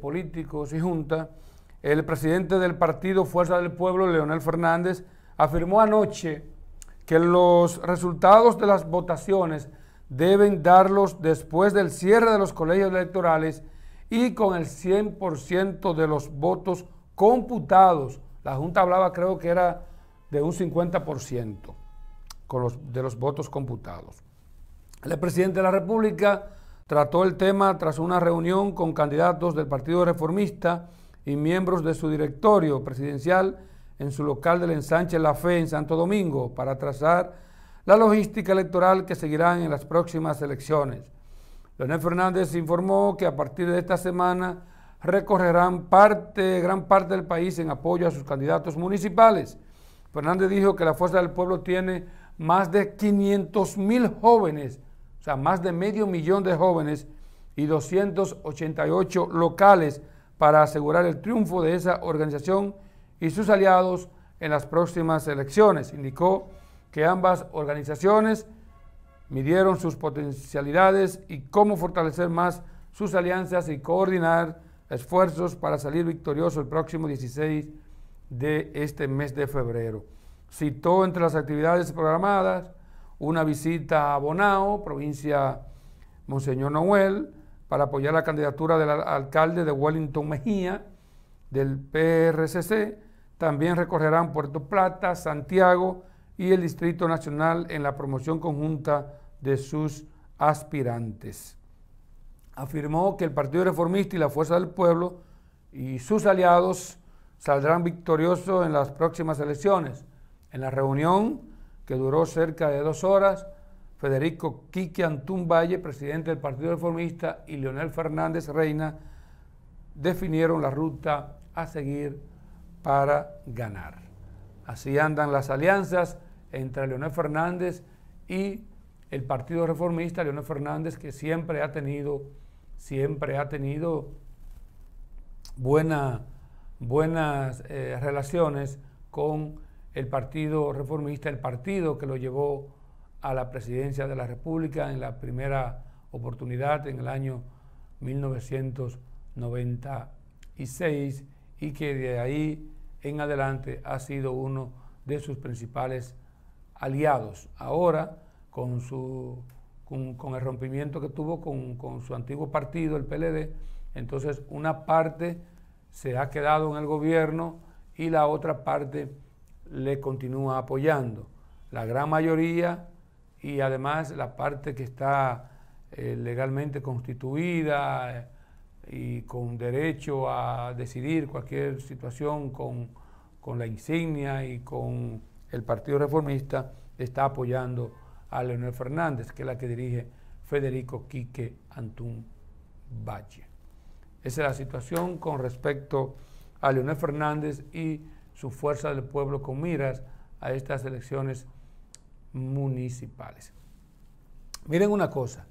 políticos y junta, el presidente del partido Fuerza del Pueblo, Leonel Fernández, afirmó anoche que los resultados de las votaciones deben darlos después del cierre de los colegios electorales y con el 100% de los votos computados. La Junta hablaba, creo que era de un 50% con los, de los votos computados. El presidente de la República trató el tema tras una reunión con candidatos del Partido Reformista y miembros de su directorio presidencial en su local del ensanche La Fe en Santo Domingo para trazar la logística electoral que seguirán en las próximas elecciones. Leonel Fernández informó que a partir de esta semana recorrerán parte, gran parte del país en apoyo a sus candidatos municipales. Fernández dijo que la Fuerza del Pueblo tiene más de 500 mil jóvenes más de medio millón de jóvenes y 288 locales para asegurar el triunfo de esa organización y sus aliados en las próximas elecciones. Indicó que ambas organizaciones midieron sus potencialidades y cómo fortalecer más sus alianzas y coordinar esfuerzos para salir victorioso el próximo 16 de este mes de febrero. Citó entre las actividades programadas una visita a Bonao, provincia Monseñor Noel, para apoyar la candidatura del alcalde de Wellington Mejía, del PRCC. También recorrerán Puerto Plata, Santiago y el Distrito Nacional en la promoción conjunta de sus aspirantes. Afirmó que el Partido Reformista y la Fuerza del Pueblo y sus aliados saldrán victoriosos en las próximas elecciones. En la reunión que duró cerca de dos horas, Federico Quique Antún Valle, presidente del Partido Reformista, y Leonel Fernández Reina definieron la ruta a seguir para ganar. Así andan las alianzas entre Leonel Fernández y el Partido Reformista, Leonel Fernández, que siempre ha tenido, siempre ha tenido buena, buenas eh, relaciones con el Partido Reformista, el partido que lo llevó a la presidencia de la República en la primera oportunidad en el año 1996 y que de ahí en adelante ha sido uno de sus principales aliados. Ahora, con, su, el rompimiento que tuvo con, con su antiguo partido, el PLD, entonces una parte se ha quedado en el gobierno y la otra parte le continúa apoyando. La gran mayoría y además la parte que está eh, legalmente constituida eh, y con derecho a decidir cualquier situación con, la insignia y con el Partido Reformista, está apoyando a Leonel Fernández, que es la que dirige Federico Quique Antún Valle. Esa es la situación con respecto a Leonel Fernández y su fuerza del pueblo con miras a estas elecciones municipales. Miren una cosa,